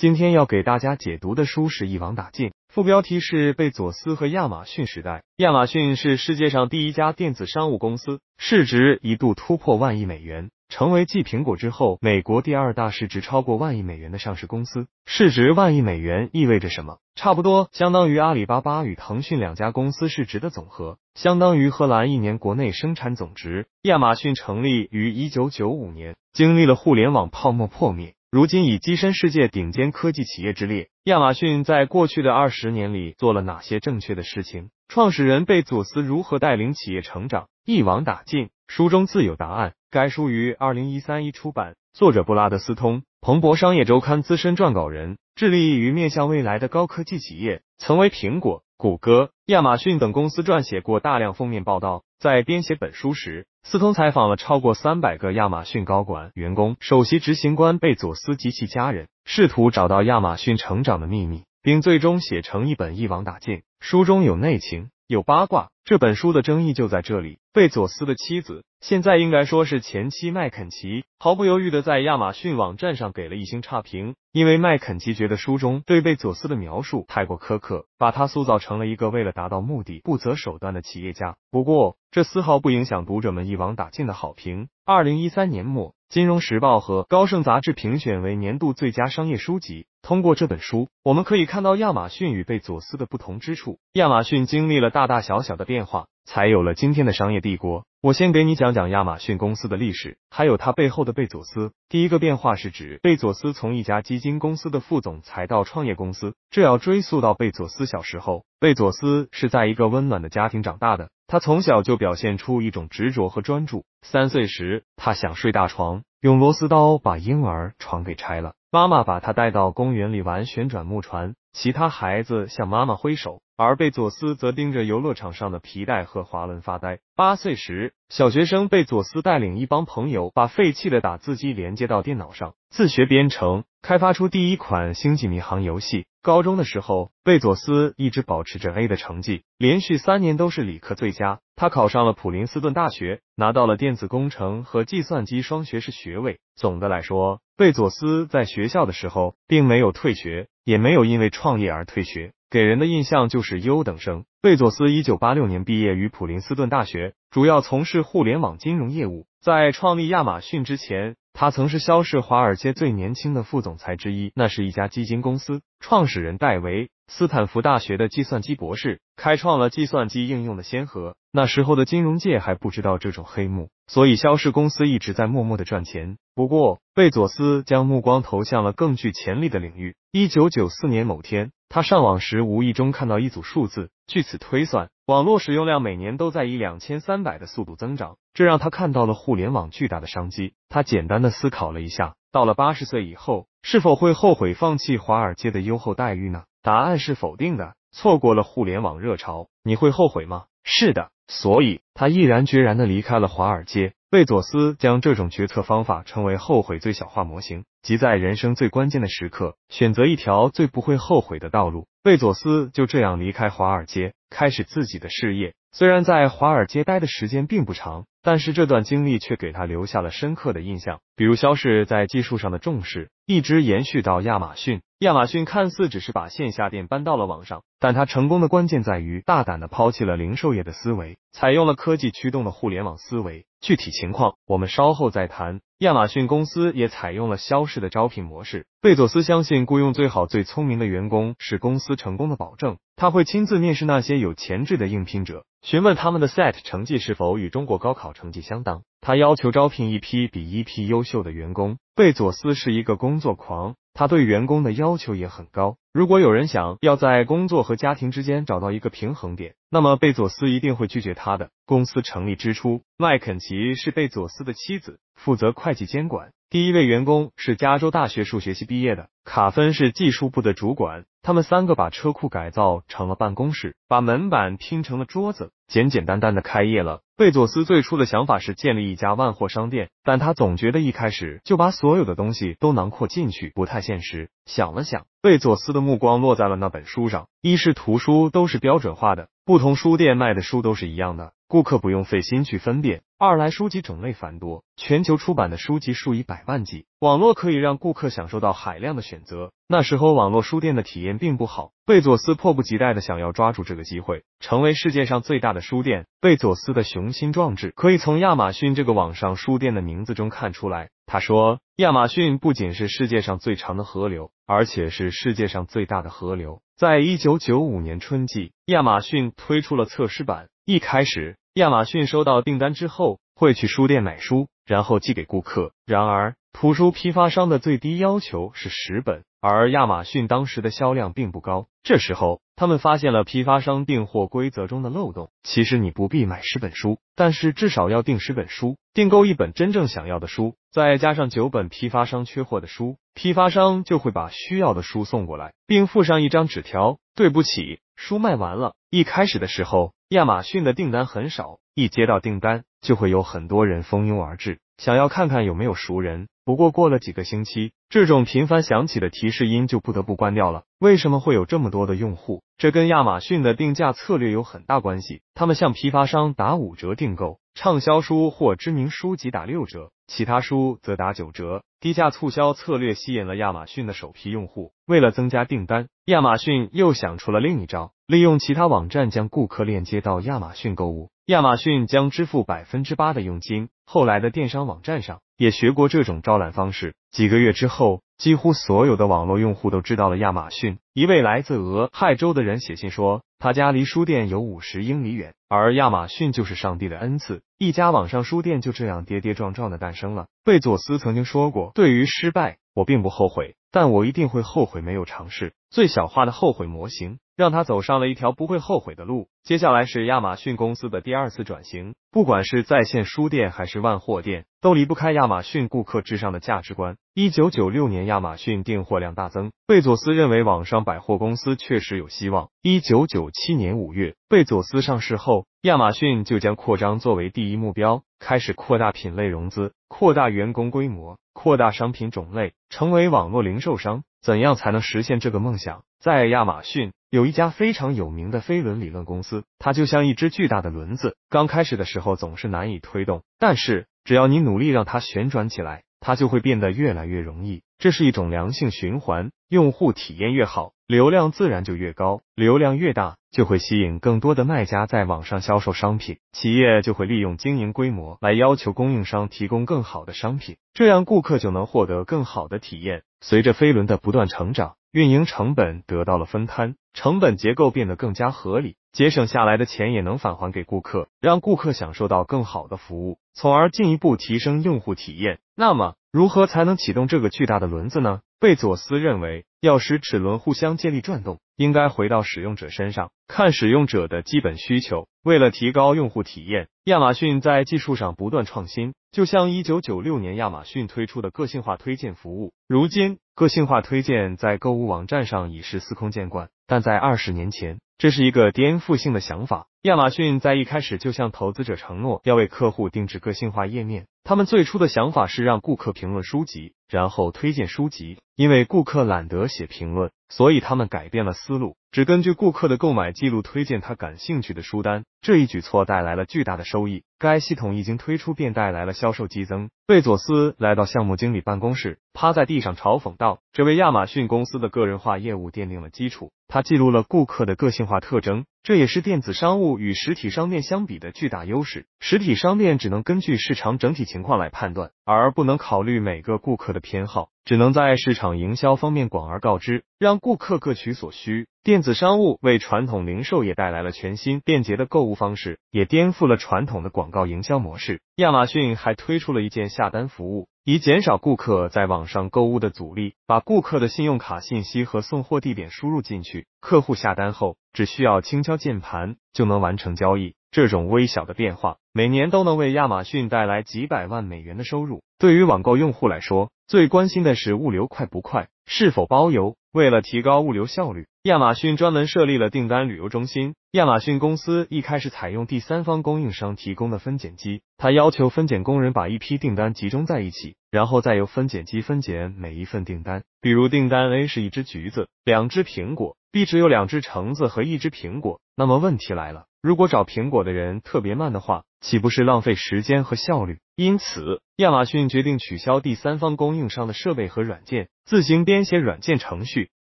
今天要给大家解读的书是一网打尽，副标题是贝佐斯和亚马逊时代。亚马逊是世界上第一家电子商务公司，市值一度突破万亿美元，成为继苹果之后美国第二大市值超过万亿美元的上市公司。市值万亿美元意味着什么？差不多相当于阿里巴巴与腾讯两家公司市值的总和，相当于荷兰一年国内生产总值。亚马逊成立于一九九五年，经历了互联网泡沫破灭。如今已跻身世界顶尖科技企业之列，亚马逊在过去的二十年里做了哪些正确的事情？创始人贝佐斯如何带领企业成长？一网打尽，书中自有答案。该书于二零一三一出版，作者布拉德斯通，彭博商业周刊资深撰稿人，致力于面向未来的高科技企业，曾为苹果。谷歌、亚马逊等公司撰写过大量封面报道。在编写本书时，斯通采访了超过三百个亚马逊高管、员工、首席执行官贝佐斯及其家人，试图找到亚马逊成长的秘密，并最终写成一本一网打尽。书中有内情。有八卦这本书的争议就在这里。贝佐斯的妻子，现在应该说是前妻麦肯齐，毫不犹豫的在亚马逊网站上给了一星差评，因为麦肯齐觉得书中对贝佐斯的描述太过苛刻，把他塑造成了一个为了达到目的不择手段的企业家。不过，这丝毫不影响读者们一网打尽的好评。二零一三年末。《金融时报》和《高盛》杂志评选为年度最佳商业书籍。通过这本书，我们可以看到亚马逊与贝佐斯的不同之处。亚马逊经历了大大小小的变化。才有了今天的商业帝国。我先给你讲讲亚马逊公司的历史，还有它背后的贝佐斯。第一个变化是指贝佐斯从一家基金公司的副总裁到创业公司，这要追溯到贝佐斯小时候。贝佐斯是在一个温暖的家庭长大的，他从小就表现出一种执着和专注。三岁时，他想睡大床，用螺丝刀把婴儿床给拆了。妈妈把他带到公园里玩旋转木船，其他孩子向妈妈挥手。而贝佐斯则盯着游乐场上的皮带和滑轮发呆。八岁时，小学生贝佐斯带领一帮朋友把废弃的打字机连接到电脑上，自学编程，开发出第一款《星际迷航》游戏。高中的时候，贝佐斯一直保持着 A 的成绩，连续三年都是理科最佳。他考上了普林斯顿大学，拿到了电子工程和计算机双学士学位。总的来说，贝佐斯在学校的时候并没有退学，也没有因为创业而退学。给人的印象就是优等生。贝佐斯一九八六年毕业于普林斯顿大学，主要从事互联网金融业务。在创立亚马逊之前，他曾是肖氏华尔街最年轻的副总裁之一。那是一家基金公司，创始人戴维，斯坦福大学的计算机博士，开创了计算机应用的先河。那时候的金融界还不知道这种黑幕，所以肖氏公司一直在默默的赚钱。不过，贝佐斯将目光投向了更具潜力的领域。一九九四年某天。他上网时无意中看到一组数字，据此推算，网络使用量每年都在以两千三百的速度增长，这让他看到了互联网巨大的商机。他简单的思考了一下，到了八十岁以后，是否会后悔放弃华尔街的优厚待遇呢？答案是否定的。错过了互联网热潮，你会后悔吗？是的，所以他毅然决然的离开了华尔街。贝佐斯将这种决策方法称为“后悔最小化模型”。即在人生最关键的时刻，选择一条最不会后悔的道路。贝佐斯就这样离开华尔街，开始自己的事业。虽然在华尔街待的时间并不长，但是这段经历却给他留下了深刻的印象，比如肖氏在技术上的重视。一直延续到亚马逊。亚马逊看似只是把线下店搬到了网上，但它成功的关键在于大胆的抛弃了零售业的思维，采用了科技驱动的互联网思维。具体情况我们稍后再谈。亚马逊公司也采用了消失的招聘模式。贝佐斯相信雇佣最好最聪明的员工是公司成功的保证。他会亲自面试那些有潜质的应聘者，询问他们的 SAT 成绩是否与中国高考成绩相当。他要求招聘一批比一批优秀的员工。贝佐斯是一个工作狂，他对员工的要求也很高。如果有人想要在工作和家庭之间找到一个平衡点，那么贝佐斯一定会拒绝他的。公司成立之初，麦肯齐是贝佐斯的妻子，负责会计监管。第一位员工是加州大学数学系毕业的卡芬，是技术部的主管。他们三个把车库改造成了办公室，把门板拼成了桌子，简简单单的开业了。贝佐斯最初的想法是建立一家万货商店，但他总觉得一开始就把所有的东西都囊括进去不太现实。想了想，贝佐斯的目光落在了那本书上。一是图书都是标准化的。不同书店卖的书都是一样的，顾客不用费心去分辨。二来，书籍种类繁多，全球出版的书籍数以百万计，网络可以让顾客享受到海量的选择。那时候，网络书店的体验并不好，贝佐斯迫不及待的想要抓住这个机会，成为世界上最大的书店。贝佐斯的雄心壮志可以从亚马逊这个网上书店的名字中看出来。他说，亚马逊不仅是世界上最长的河流，而且是世界上最大的河流。在一九九五年春季，亚马逊推出了测试版。一开始，亚马逊收到订单之后，会去书店买书，然后寄给顾客。然而，图书批发商的最低要求是十本，而亚马逊当时的销量并不高。这时候，他们发现了批发商订货规则中的漏洞。其实你不必买十本书，但是至少要订十本书。订购一本真正想要的书，再加上九本批发商缺货的书，批发商就会把需要的书送过来，并附上一张纸条：“对不起，书卖完了。”一开始的时候，亚马逊的订单很少，一接到订单，就会有很多人蜂拥而至。想要看看有没有熟人，不过过了几个星期，这种频繁响起的提示音就不得不关掉了。为什么会有这么多的用户？这跟亚马逊的定价策略有很大关系，他们向批发商打五折订购。畅销书或知名书籍打六折，其他书则打九折。低价促销策略吸引了亚马逊的首批用户。为了增加订单，亚马逊又想出了另一招：利用其他网站将顾客链接到亚马逊购物，亚马逊将支付百分之八的佣金。后来的电商网站上也学过这种招揽方式。几个月之后。几乎所有的网络用户都知道了亚马逊。一位来自俄亥州的人写信说，他家离书店有五十英里远，而亚马逊就是上帝的恩赐。一家网上书店就这样跌跌撞撞的诞生了。贝佐斯曾经说过，对于失败。我并不后悔，但我一定会后悔没有尝试最小化的后悔模型，让他走上了一条不会后悔的路。接下来是亚马逊公司的第二次转型，不管是在线书店还是万货店，都离不开亚马逊顾客至上的价值观。一九九六年，亚马逊订货量大增，贝佐斯认为网上百货公司确实有希望。一九九七年五月，贝佐斯上市后，亚马逊就将扩张作为第一目标，开始扩大品类融资，扩大员工规模。扩大商品种类，成为网络零售商，怎样才能实现这个梦想？在亚马逊有一家非常有名的飞轮理论公司，它就像一只巨大的轮子，刚开始的时候总是难以推动，但是只要你努力让它旋转起来，它就会变得越来越容易，这是一种良性循环。用户体验越好，流量自然就越高。流量越大，就会吸引更多的卖家在网上销售商品。企业就会利用经营规模来要求供应商提供更好的商品，这样顾客就能获得更好的体验。随着飞轮的不断成长，运营成本得到了分摊，成本结构变得更加合理，节省下来的钱也能返还给顾客，让顾客享受到更好的服务，从而进一步提升用户体验。那么，如何才能启动这个巨大的轮子呢？贝佐斯认为，要使齿轮互相借力转动，应该回到使用者身上，看使用者的基本需求。为了提高用户体验，亚马逊在技术上不断创新。就像1996年亚马逊推出的个性化推荐服务，如今个性化推荐在购物网站上已是司空见惯。但在二十年前，这是一个颠覆性的想法。亚马逊在一开始就向投资者承诺要为客户定制个性化页面。他们最初的想法是让顾客评论书籍，然后推荐书籍。因为顾客懒得写评论，所以他们改变了思路。只根据顾客的购买记录推荐他感兴趣的书单，这一举措带来了巨大的收益。该系统一经推出便带来了销售激增。贝佐斯来到项目经理办公室，趴在地上嘲讽道：“这为亚马逊公司的个人化业务奠定了基础。他记录了顾客的个性化特征，这也是电子商务与实体商店相比的巨大优势。实体商店只能根据市场整体情况来判断，而不能考虑每个顾客的偏好，只能在市场营销方面广而告之，让顾客各取所需。”电子商务为传统零售也带来了全新便捷的购物方式，也颠覆了传统的广告营销模式。亚马逊还推出了一件下单服务，以减少顾客在网上购物的阻力。把顾客的信用卡信息和送货地点输入进去，客户下单后只需要轻敲键盘就能完成交易。这种微小的变化，每年都能为亚马逊带来几百万美元的收入。对于网购用户来说，最关心的是物流快不快，是否包邮。为了提高物流效率，亚马逊专门设立了订单旅游中心。亚马逊公司一开始采用第三方供应商提供的分拣机，它要求分拣工人把一批订单集中在一起，然后再由分拣机分拣每一份订单。比如订单 A 是一只橘子、两只苹果；B 只有两只橙子和一只苹果。那么问题来了。如果找苹果的人特别慢的话，岂不是浪费时间和效率？因此，亚马逊决定取消第三方供应商的设备和软件，自行编写软件程序，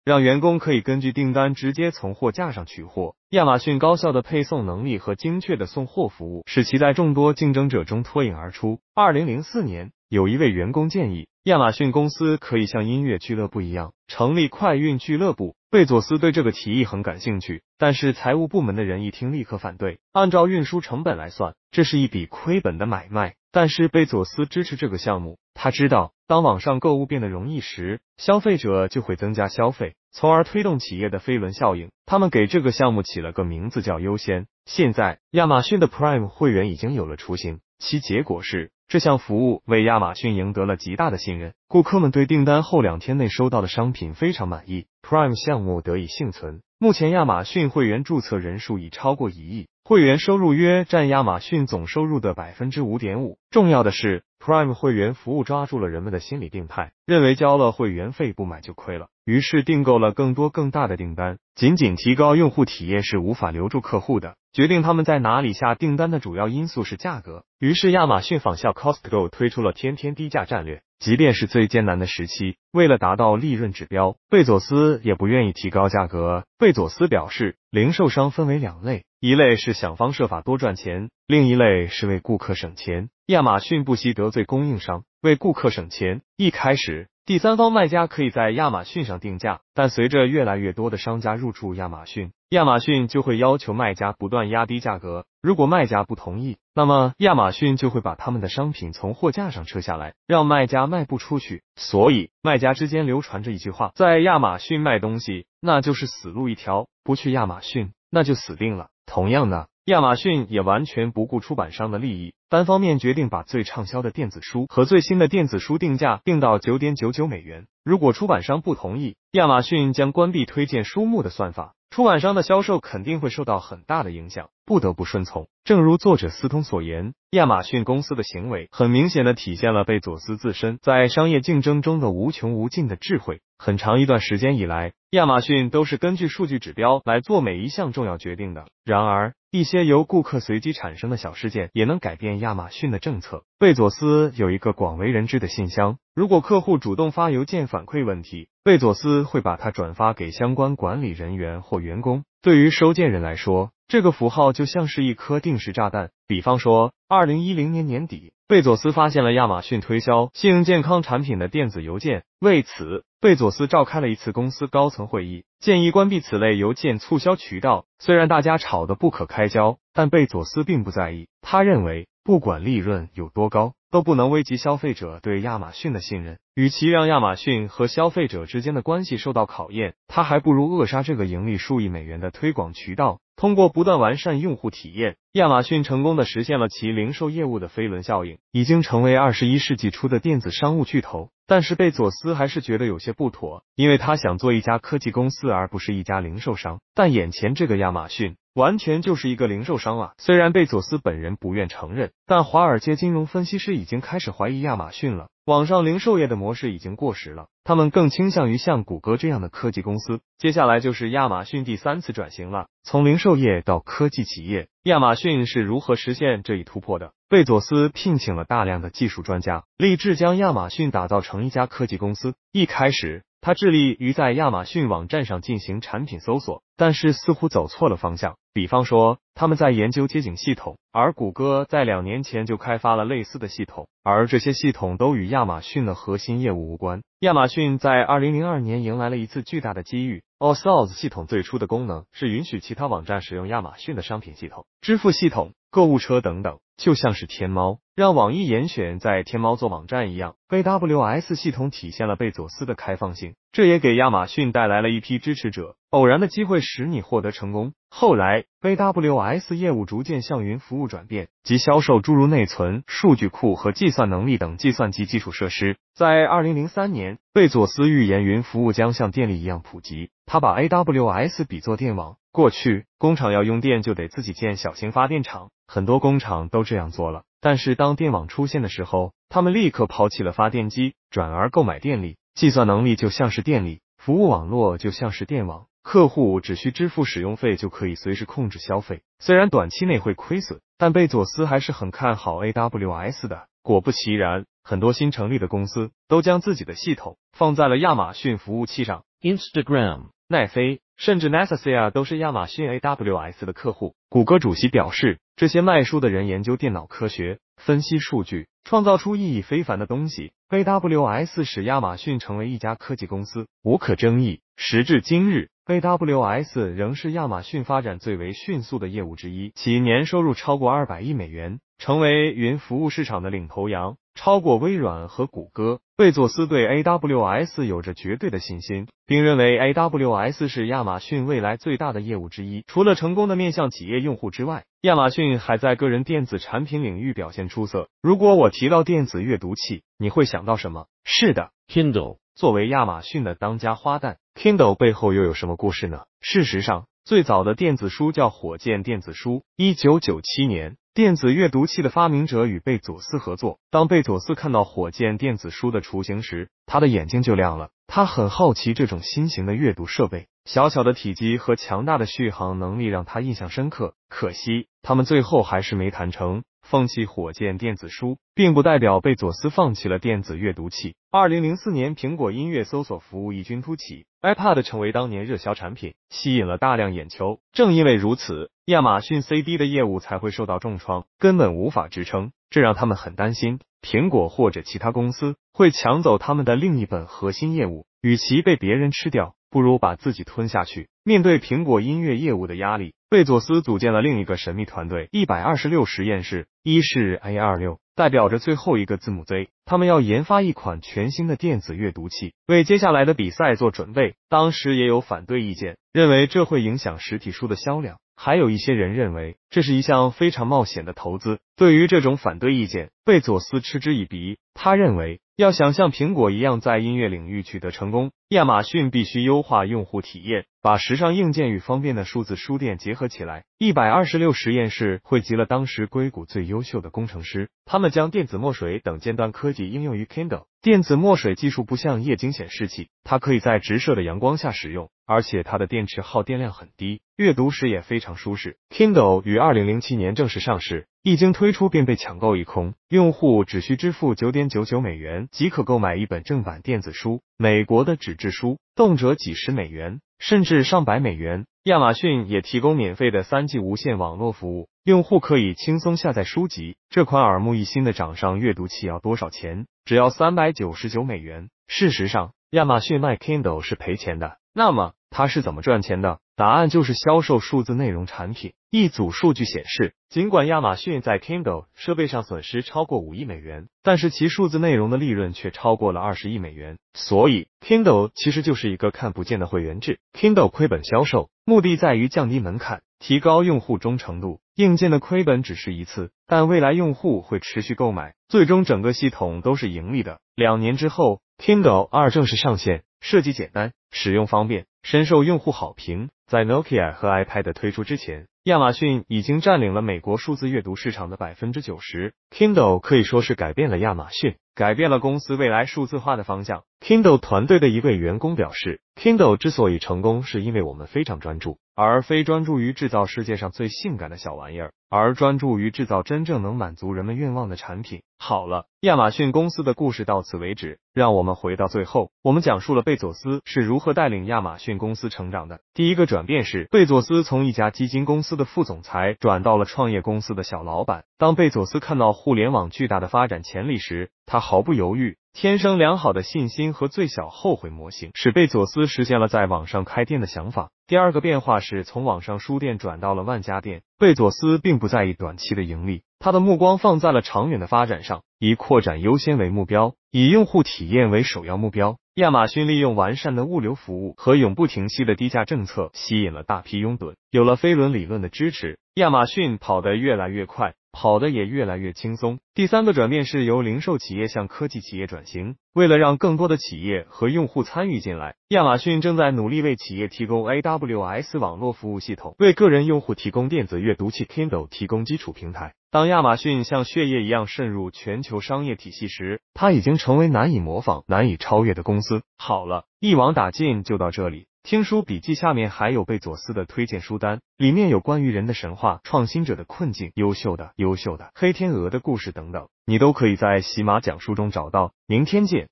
让员工可以根据订单直接从货架上取货。亚马逊高效的配送能力和精确的送货服务，使其在众多竞争者中脱颖而出。二零零四年，有一位员工建议。亚马逊公司可以像音乐俱乐部一样成立快运俱乐部。贝佐斯对这个提议很感兴趣，但是财务部门的人一听立刻反对。按照运输成本来算，这是一笔亏本的买卖。但是贝佐斯支持这个项目，他知道当网上购物变得容易时，消费者就会增加消费，从而推动企业的飞轮效应。他们给这个项目起了个名字叫优先。现在，亚马逊的 Prime 会员已经有了雏形，其结果是。这项服务为亚马逊赢得了极大的信任，顾客们对订单后两天内收到的商品非常满意，Prime 项目得以幸存。目前亚马逊会员注册人数已超过一亿，会员收入约占亚马逊总收入的百分之五点五。重要的是，Prime 会员服务抓住了人们的心理病态，认为交了会员费不买就亏了，于是订购了更多更大的订单。仅仅提高用户体验是无法留住客户的。决定他们在哪里下订单的主要因素是价格。于是亚马逊仿效 Costco 推出了天天低价战略。即便是最艰难的时期，为了达到利润指标，贝佐斯也不愿意提高价格。贝佐斯表示，零售商分为两类，一类是想方设法多赚钱，另一类是为顾客省钱。亚马逊不惜得罪供应商，为顾客省钱。一开始。第三方卖家可以在亚马逊上定价，但随着越来越多的商家入驻亚马逊，亚马逊就会要求卖家不断压低价格。如果卖家不同意，那么亚马逊就会把他们的商品从货架上撤下来，让卖家卖不出去。所以，卖家之间流传着一句话：在亚马逊卖东西，那就是死路一条；不去亚马逊，那就死定了。同样呢。亚马逊也完全不顾出版商的利益，单方面决定把最畅销的电子书和最新的电子书定价定到九点九九美元。如果出版商不同意，亚马逊将关闭推荐书目的算法，出版商的销售肯定会受到很大的影响，不得不顺从。正如作者斯通所言，亚马逊公司的行为很明显的体现了贝佐斯自身在商业竞争中的无穷无尽的智慧。很长一段时间以来，亚马逊都是根据数据指标来做每一项重要决定的。然而，一些由顾客随机产生的小事件也能改变亚马逊的政策。贝佐斯有一个广为人知的信箱，如果客户主动发邮件反馈问题，贝佐斯会把它转发给相关管理人员或员工。对于收件人来说，这个符号就像是一颗定时炸弹。比方说，二零一零年年底。贝佐斯发现了亚马逊推销性健康产品的电子邮件，为此，贝佐斯召开了一次公司高层会议，建议关闭此类邮件促销渠道。虽然大家吵得不可开交，但贝佐斯并不在意。他认为，不管利润有多高。都不能危及消费者对亚马逊的信任。与其让亚马逊和消费者之间的关系受到考验，他还不如扼杀这个盈利数亿美元的推广渠道。通过不断完善用户体验，亚马逊成功的实现了其零售业务的飞轮效应，已经成为二十一世纪初的电子商务巨头。但是贝佐斯还是觉得有些不妥，因为他想做一家科技公司，而不是一家零售商。但眼前这个亚马逊。完全就是一个零售商了。虽然贝佐斯本人不愿承认，但华尔街金融分析师已经开始怀疑亚马逊了。网上零售业的模式已经过时了，他们更倾向于像谷歌这样的科技公司。接下来就是亚马逊第三次转型了，从零售业到科技企业，亚马逊是如何实现这一突破的？贝佐斯聘请了大量的技术专家，立志将亚马逊打造成一家科技公司。一开始。他致力于在亚马逊网站上进行产品搜索，但是似乎走错了方向。比方说，他们在研究街景系统，而谷歌在两年前就开发了类似的系统，而这些系统都与亚马逊的核心业务无关。亚马逊在二零零二年迎来了一次巨大的机遇。All Souls 系统最初的功能是允许其他网站使用亚马逊的商品系统、支付系统、购物车等等，就像是天猫。让网易严选在天猫做网站一样，AWS 系统体现了贝佐斯的开放性，这也给亚马逊带来了一批支持者。偶然的机会使你获得成功。后来，AWS 业务逐渐向云服务转变，即销售诸如内存、数据库和计算能力等计算机基础设施。在二零零三年，贝佐斯预言云服务将像电力一样普及，他把 AWS 比作电网。过去，工厂要用电就得自己建小型发电厂，很多工厂都这样做了。但是当电网出现的时候，他们立刻抛弃了发电机，转而购买电力。计算能力就像是电力，服务网络就像是电网，客户只需支付使用费就可以随时控制消费。虽然短期内会亏损，但贝佐斯还是很看好 AWS 的。果不其然，很多新成立的公司都将自己的系统放在了亚马逊服务器上。Instagram、奈飞。甚至 n e s a e a 都是亚马逊 AWS 的客户。谷歌主席表示，这些卖书的人研究电脑科学，分析数据，创造出意义非凡的东西。AWS 使亚马逊成为一家科技公司，无可争议。时至今日，AWS 仍是亚马逊发展最为迅速的业务之一，其年收入超过二百亿美元，成为云服务市场的领头羊。超过微软和谷歌，贝佐斯对 AWS 有着绝对的信心，并认为 AWS 是亚马逊未来最大的业务之一。除了成功的面向企业用户之外，亚马逊还在个人电子产品领域表现出色。如果我提到电子阅读器，你会想到什么？是的，Kindle。作为亚马逊的当家花旦，Kindle 背后又有什么故事呢？事实上，最早的电子书叫火箭电子书，一九九七年。电子阅读器的发明者与贝佐斯合作。当贝佐斯看到火箭电子书的雏形时，他的眼睛就亮了。他很好奇这种新型的阅读设备，小小的体积和强大的续航能力让他印象深刻。可惜，他们最后还是没谈成。放弃火箭电子书，并不代表贝佐斯放弃了电子阅读器。二零零四年，苹果音乐搜索服务异军突起，iPad 成为当年热销产品，吸引了大量眼球。正因为如此，亚马逊 CD 的业务才会受到重创，根本无法支撑。这让他们很担心，苹果或者其他公司会抢走他们的另一本核心业务。与其被别人吃掉，不如把自己吞下去。面对苹果音乐业务的压力，贝佐斯组建了另一个神秘团队——一百二十六实验室。一是 A 二六，代表着最后一个字母 Z。他们要研发一款全新的电子阅读器，为接下来的比赛做准备。当时也有反对意见，认为这会影响实体书的销量。还有一些人认为，这是一项非常冒险的投资。对于这种反对意见，贝佐斯嗤之以鼻。他认为，要想像苹果一样在音乐领域取得成功，亚马逊必须优化用户体验，把时尚硬件与方便的数字书店结合起来。一百二十六实验室汇集了当时硅谷最。优秀的工程师，他们将电子墨水等尖端科技应用于 Kindle。电子墨水技术不像液晶显示器，它可以在直射的阳光下使用，而且它的电池耗电量很低，阅读时也非常舒适。Kindle 于二零零七年正式上市，一经推出便被抢购一空。用户只需支付九点九九美元即可购买一本正版电子书，美国的纸质书动辄几十美元，甚至上百美元。亚马逊也提供免费的三 G 无线网络服务，用户可以轻松下载书籍。这款耳目一新的掌上阅读器要多少钱？只要三百九十九美元。事实上，亚马逊卖 Kindle 是赔钱的。那么，它是怎么赚钱的？答案就是销售数字内容产品。一组数据显示，尽管亚马逊在 Kindle 设备上损失超过五亿美元，但是其数字内容的利润却超过了二十亿美元。所以 Kindle 其实就是一个看不见的会员制。Kindle 亏本销售，目的在于降低门槛，提高用户忠诚度。硬件的亏本只是一次，但未来用户会持续购买，最终整个系统都是盈利的。两年之后，Kindle 二正式上线，设计简单，使用方便，深受用户好评。在 Nokia 和 iPad 推出之前。亚马逊已经占领了美国数字阅读市场的百分之九十。Kindle 可以说是改变了亚马逊，改变了公司未来数字化的方向。Kindle 团队的一位员工表示，Kindle 之所以成功，是因为我们非常专注，而非专注于制造世界上最性感的小玩意儿，而专注于制造真正能满足人们愿望的产品。好了，亚马逊公司的故事到此为止。让我们回到最后，我们讲述了贝佐斯是如何带领亚马逊公司成长的。第一个转变是，贝佐斯从一家基金公司。司的副总裁转到了创业公司的小老板。当贝佐斯看到互联网巨大的发展潜力时，他毫不犹豫。天生良好的信心和最小后悔模型，使贝佐斯实现了在网上开店的想法。第二个变化是从网上书店转到了万家店。贝佐斯并不在意短期的盈利，他的目光放在了长远的发展上，以扩展优先为目标，以用户体验为首要目标。亚马逊利用完善的物流服务和永不停息的低价政策，吸引了大批拥趸。有了飞轮理论的支持，亚马逊跑得越来越快。跑的也越来越轻松。第三个转变是由零售企业向科技企业转型。为了让更多的企业和用户参与进来，亚马逊正在努力为企业提供 AWS 网络服务系统，为个人用户提供电子阅读器 Kindle 提供基础平台。当亚马逊像血液一样渗入全球商业体系时，它已经成为难以模仿、难以超越的公司。好了，一网打尽就到这里。听书笔记下面还有贝佐斯的推荐书单，里面有关于人的神话、创新者的困境、优秀的、优秀的黑天鹅的故事等等，你都可以在喜马讲书中找到。明天见。